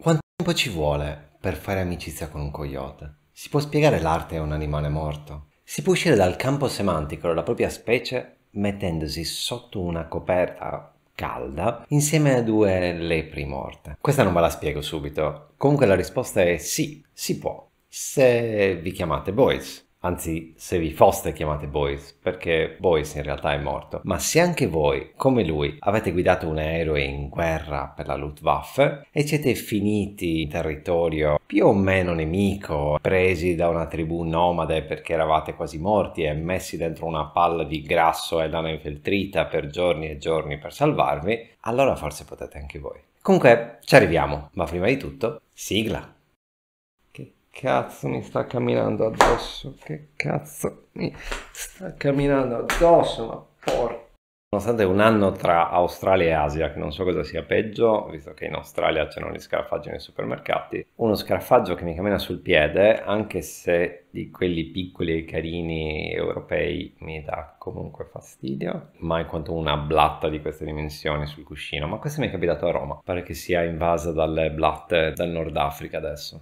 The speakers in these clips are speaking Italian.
Quanto tempo ci vuole per fare amicizia con un coyote? Si può spiegare l'arte a un animale morto? Si può uscire dal campo semantico della propria specie mettendosi sotto una coperta calda insieme a due lepri morte? Questa non ve la spiego subito. Comunque la risposta è sì, si può. Se vi chiamate Boys anzi se vi foste chiamate Boyce, perché Boyce in realtà è morto, ma se anche voi, come lui, avete guidato un aereo in guerra per la Luftwaffe e siete finiti in territorio più o meno nemico, presi da una tribù nomade perché eravate quasi morti e messi dentro una palla di grasso e lana infeltrita per giorni e giorni per salvarvi, allora forse potete anche voi. Comunque ci arriviamo, ma prima di tutto, sigla! cazzo mi sta camminando addosso? Che cazzo mi sta camminando addosso? Ma porca. Nonostante un anno tra Australia e Asia, che non so cosa sia peggio, visto che in Australia c'erano gli scarafaggi nei supermercati, uno scarafaggio che mi cammina sul piede, anche se di quelli piccoli e carini europei mi dà comunque fastidio, mai quanto una blatta di queste dimensioni sul cuscino, ma questo mi è capitato a Roma, pare che sia invasa dalle blatte del Nord Africa adesso.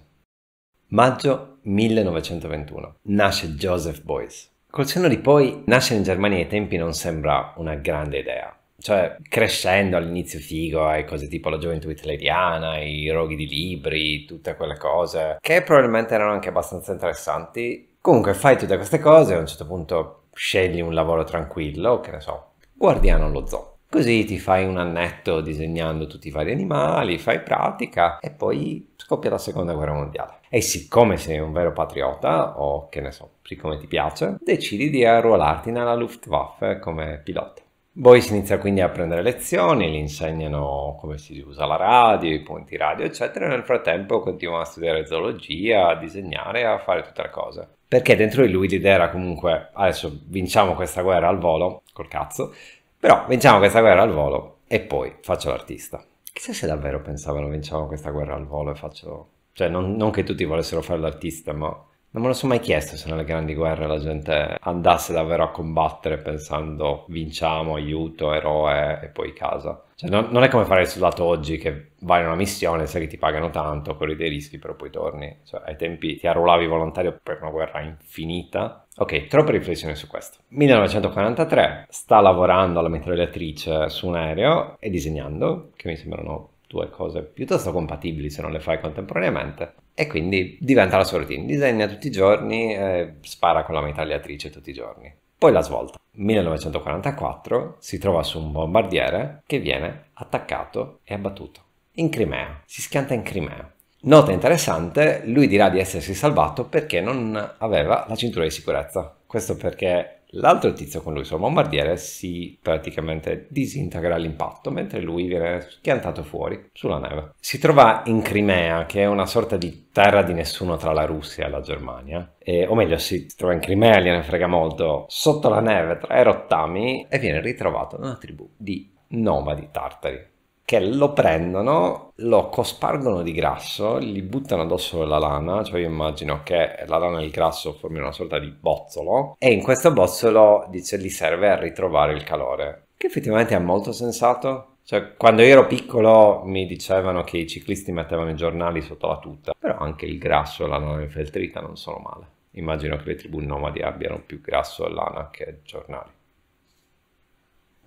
Maggio 1921. Nasce Joseph Beuys. Col senno di poi, nascere in Germania ai tempi non sembra una grande idea. Cioè, crescendo all'inizio figo hai cose tipo la gioventù italiana, i roghi di libri, tutte quelle cose, che probabilmente erano anche abbastanza interessanti. Comunque fai tutte queste cose e a un certo punto scegli un lavoro tranquillo, che ne so, guardiano allo zoo. Così ti fai un annetto disegnando tutti i vari animali, fai pratica e poi scoppia la seconda guerra mondiale. E siccome sei un vero patriota, o che ne so, siccome ti piace, decidi di arruolarti nella Luftwaffe come pilota. Boyce inizia quindi a prendere lezioni, gli insegnano come si usa la radio, i punti radio, eccetera, e nel frattempo continua a studiare zoologia, a disegnare, a fare tutte le cose. Perché dentro di lui l'idea era comunque, adesso vinciamo questa guerra al volo, col cazzo, però vinciamo questa guerra al volo e poi faccio l'artista. Chissà se davvero pensavano vinciamo questa guerra al volo e faccio... Cioè, non, non che tutti volessero fare l'artista, ma non me lo sono mai chiesto se nelle grandi guerre la gente andasse davvero a combattere pensando vinciamo, aiuto, eroe e poi casa. Cioè, non, non, è come fare il soldato oggi che vai in una missione, sai che ti pagano tanto, quelli dei rischi, però poi torni. Cioè, ai tempi ti arruolavi volontario per una guerra infinita. Ok, troppe riflessioni su questo. 1943 sta lavorando alla mitragliatrice su un aereo e disegnando, che mi sembrano due cose piuttosto compatibili se non le fai contemporaneamente e quindi diventa la sua routine, disegna tutti i giorni, eh, spara con la mitragliatrice tutti i giorni. Poi la svolta. 1944 si trova su un bombardiere che viene attaccato e abbattuto. In Crimea, si schianta in Crimea. Nota interessante, lui dirà di essersi salvato perché non aveva la cintura di sicurezza. Questo perché L'altro tizio con lui, il suo bombardiere, si praticamente disintegra all'impatto mentre lui viene schiantato fuori sulla neve. Si trova in Crimea, che è una sorta di terra di nessuno tra la Russia e la Germania, e, o meglio si trova in Crimea, gliene frega molto, sotto la neve tra i rottami e viene ritrovato da una tribù di nomadi tartari che lo prendono, lo cospargono di grasso, gli buttano addosso la lana, cioè io immagino che la lana e il grasso formino una sorta di bozzolo, e in questo bozzolo dice gli serve a ritrovare il calore, che effettivamente è molto sensato. Cioè, quando io ero piccolo mi dicevano che i ciclisti mettevano i giornali sotto la tuta, però anche il grasso e la lana infeltrita non sono male. Immagino che le tribù nomadi abbiano più grasso e lana che giornali.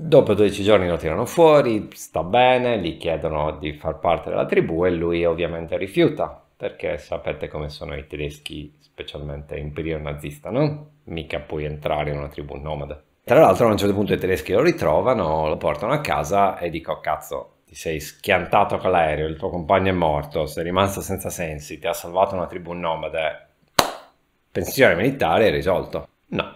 Dopo 12 giorni lo tirano fuori, sta bene, gli chiedono di far parte della tribù e lui ovviamente rifiuta, perché sapete come sono i tedeschi, specialmente in periodo nazista, no? Mica puoi entrare in una tribù nomade. Tra l'altro a un certo punto i tedeschi lo ritrovano, lo portano a casa e dico cazzo, ti sei schiantato con l'aereo, il tuo compagno è morto, sei rimasto senza sensi, ti ha salvato una tribù nomade, pensione militare è risolto. No,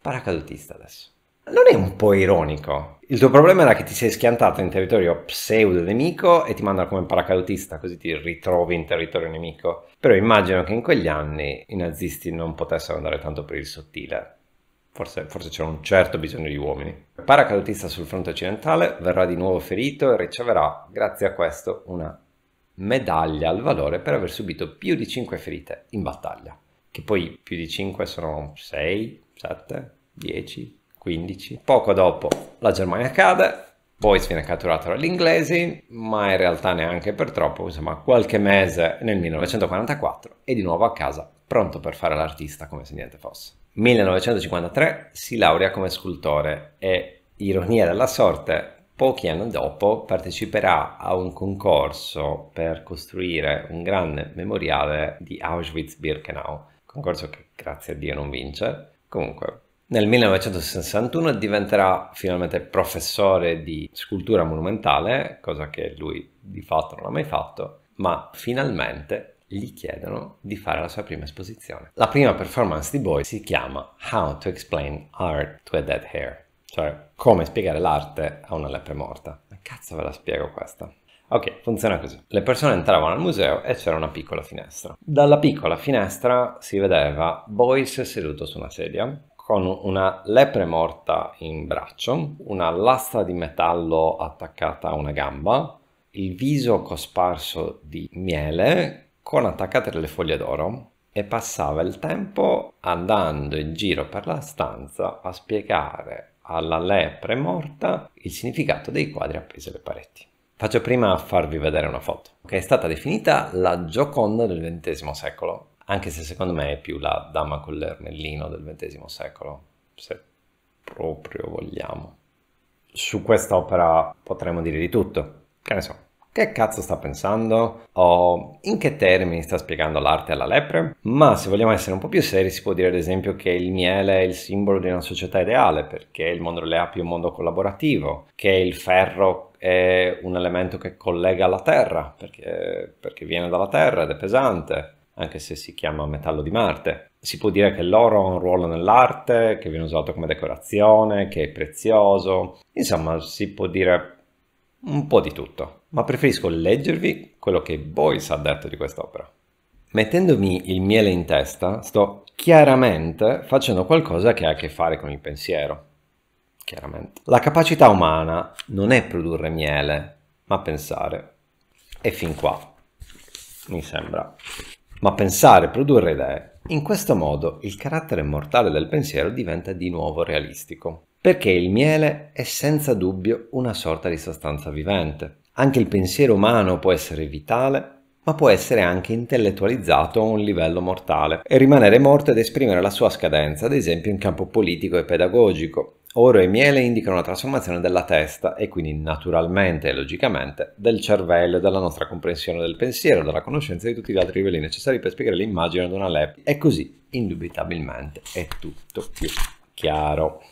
paracadutista adesso non è un po' ironico? Il tuo problema era che ti sei schiantato in territorio pseudo nemico e ti mandano come paracadutista, così ti ritrovi in territorio nemico. Però immagino che in quegli anni i nazisti non potessero andare tanto per il sottile. Forse, forse c'era un certo bisogno di uomini. Il paracadutista sul fronte occidentale verrà di nuovo ferito e riceverà, grazie a questo, una medaglia al valore per aver subito più di 5 ferite in battaglia. Che poi più di 5 sono 6, 7, 10, 15. Poco dopo la Germania cade, Beuys viene catturato dagli inglesi, ma in realtà neanche per troppo, insomma qualche mese nel 1944 è di nuovo a casa, pronto per fare l'artista come se niente fosse. 1953 si laurea come scultore e, ironia della sorte, pochi anni dopo parteciperà a un concorso per costruire un grande memoriale di Auschwitz-Birkenau, concorso che grazie a Dio non vince, comunque nel 1961 diventerà finalmente professore di scultura monumentale, cosa che lui di fatto non ha mai fatto, ma finalmente gli chiedono di fare la sua prima esposizione. La prima performance di Boy si chiama How to Explain Art to a Dead Hair, cioè come spiegare l'arte a una lepre morta. Ma cazzo ve la spiego questa? Ok, funziona così. Le persone entravano al museo e c'era una piccola finestra. Dalla piccola finestra si vedeva Boyce seduto su una sedia con una lepre morta in braccio, una lastra di metallo attaccata a una gamba, il viso cosparso di miele con attaccate delle foglie d'oro e passava il tempo andando in giro per la stanza a spiegare alla lepre morta il significato dei quadri appesi alle pareti. Faccio prima a farvi vedere una foto, che è stata definita la Gioconda del XX secolo anche se secondo me è più la dama con l'ernellino del XX secolo, se proprio vogliamo. Su quest'opera potremmo dire di tutto, che ne so, che cazzo sta pensando o in che termini sta spiegando l'arte alla lepre, ma se vogliamo essere un po' più seri si può dire ad esempio che il miele è il simbolo di una società ideale perché il mondo delle api è un mondo collaborativo, che il ferro è un elemento che collega la terra perché, perché viene dalla terra ed è pesante, anche se si chiama metallo di Marte. Si può dire che l'oro ha un ruolo nell'arte, che viene usato come decorazione, che è prezioso, insomma si può dire un po' di tutto, ma preferisco leggervi quello che Boyce ha detto di quest'opera. Mettendomi il miele in testa, sto chiaramente facendo qualcosa che ha a che fare con il pensiero. Chiaramente. La capacità umana non è produrre miele, ma pensare. E fin qua, mi sembra ma pensare, produrre idee. In questo modo il carattere mortale del pensiero diventa di nuovo realistico, perché il miele è senza dubbio una sorta di sostanza vivente. Anche il pensiero umano può essere vitale, ma può essere anche intellettualizzato a un livello mortale e rimanere morto ed esprimere la sua scadenza, ad esempio in campo politico e pedagogico, Oro e miele indicano la trasformazione della testa e quindi naturalmente e logicamente del cervello e della nostra comprensione del pensiero, della conoscenza di tutti gli altri livelli necessari per spiegare l'immagine ad una LEP. E così indubitabilmente è tutto più chiaro.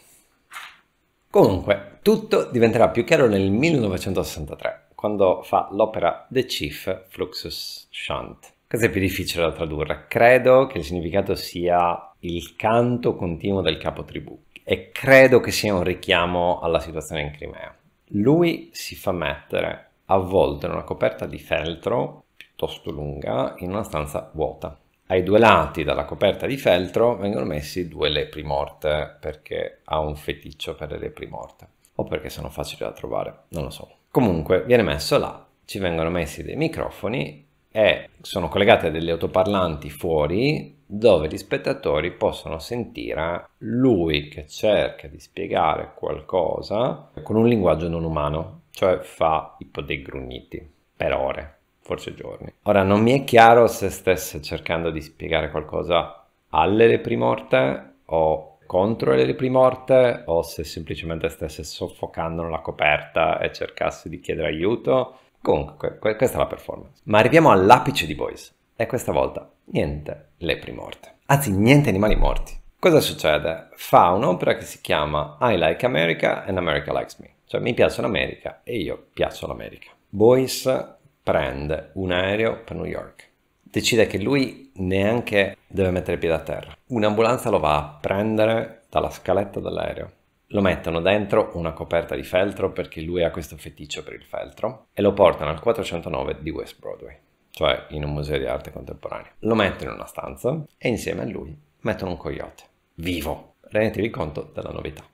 Comunque, tutto diventerà più chiaro nel 1963, quando fa l'opera The Chief Fluxus Shunt. Cosa è più difficile da tradurre? Credo che il significato sia il canto continuo del capo tribù e credo che sia un richiamo alla situazione in Crimea. Lui si fa mettere avvolto in una coperta di feltro piuttosto lunga in una stanza vuota. Ai due lati dalla coperta di feltro vengono messi due lepri morte perché ha un feticcio per le lepri morte o perché sono facili da trovare, non lo so. Comunque viene messo là, ci vengono messi dei microfoni e sono collegate a degli autoparlanti fuori dove gli spettatori possono sentire lui che cerca di spiegare qualcosa con un linguaggio non umano, cioè fa tipo dei grugniti per ore, forse giorni. Ora non mi è chiaro se stesse cercando di spiegare qualcosa alle reprimorte o contro le reprimorte o se semplicemente stesse soffocando la coperta e cercasse di chiedere aiuto Comunque, questa è la performance. Ma arriviamo all'apice di Boys. E questa volta niente lepri morte. Anzi, niente animali morti. Cosa succede? Fa un'opera che si chiama I Like America and America Likes Me. Cioè, mi piace l'America e io piaccio l'America. Boyce prende un aereo per New York. Decide che lui neanche deve mettere piede a terra. Un'ambulanza lo va a prendere dalla scaletta dell'aereo lo mettono dentro una coperta di feltro perché lui ha questo feticcio per il feltro e lo portano al 409 di West Broadway, cioè in un museo di arte contemporanea. Lo mettono in una stanza e insieme a lui mettono un coyote, vivo. Rendetevi conto della novità.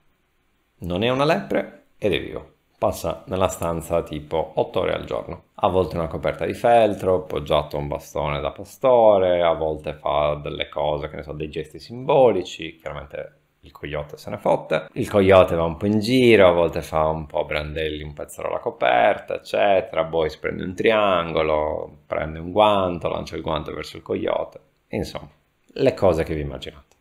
Non è una lepre ed è vivo passa nella stanza tipo 8 ore al giorno. A volte una coperta di feltro, poggiato a un bastone da pastore, a volte fa delle cose, che ne so, dei gesti simbolici, chiaramente il coyote se ne fotte. Il coyote va un po' in giro, a volte fa un po' brandelli, un pezzolo alla coperta, eccetera. Poi si prende un triangolo, prende un guanto, lancia il guanto verso il coyote. Insomma, le cose che vi immaginate.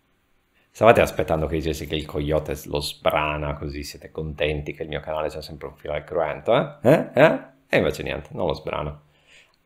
Stavate aspettando che dicessi che il coyote lo sbrana così siete contenti che il mio canale c'è sempre un filo al cruento, eh? eh? Eh? E invece niente, non lo sbrano.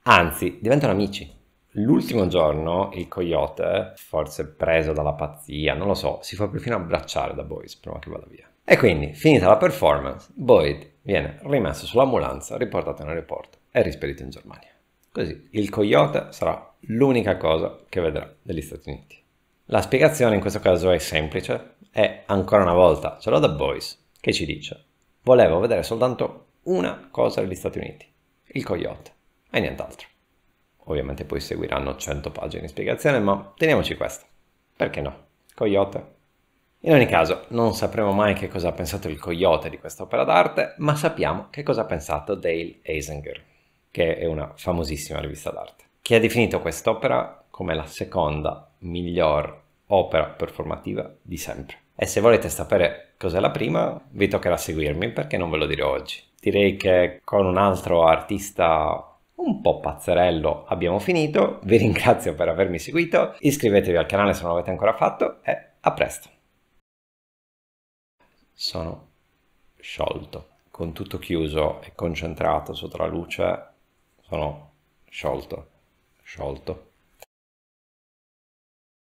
Anzi, diventano amici. L'ultimo giorno il coyote, forse preso dalla pazzia, non lo so, si fa perfino abbracciare da Boyce prima che vada via. E quindi, finita la performance, Boyd viene rimesso sull'ambulanza, riportato in aeroporto e rispedito in Germania. Così il coyote sarà l'unica cosa che vedrà degli Stati Uniti. La spiegazione in questo caso è semplice e ancora una volta ce l'ho da Boyce che ci dice volevo vedere soltanto una cosa degli Stati Uniti, il coyote e nient'altro. Ovviamente poi seguiranno 100 pagine di spiegazione, ma teniamoci questo. Perché no? Coyote. In ogni caso, non sapremo mai che cosa ha pensato il coyote di questa opera d'arte, ma sappiamo che cosa ha pensato Dale Eisinger, che è una famosissima rivista d'arte, che ha definito quest'opera come la seconda miglior opera performativa di sempre. E se volete sapere cos'è la prima, vi toccherà seguirmi perché non ve lo dirò oggi. Direi che con un altro artista un po' pazzerello abbiamo finito, vi ringrazio per avermi seguito, iscrivetevi al canale se non l'avete ancora fatto e a presto! Sono sciolto, con tutto chiuso e concentrato sotto la luce sono sciolto, sciolto.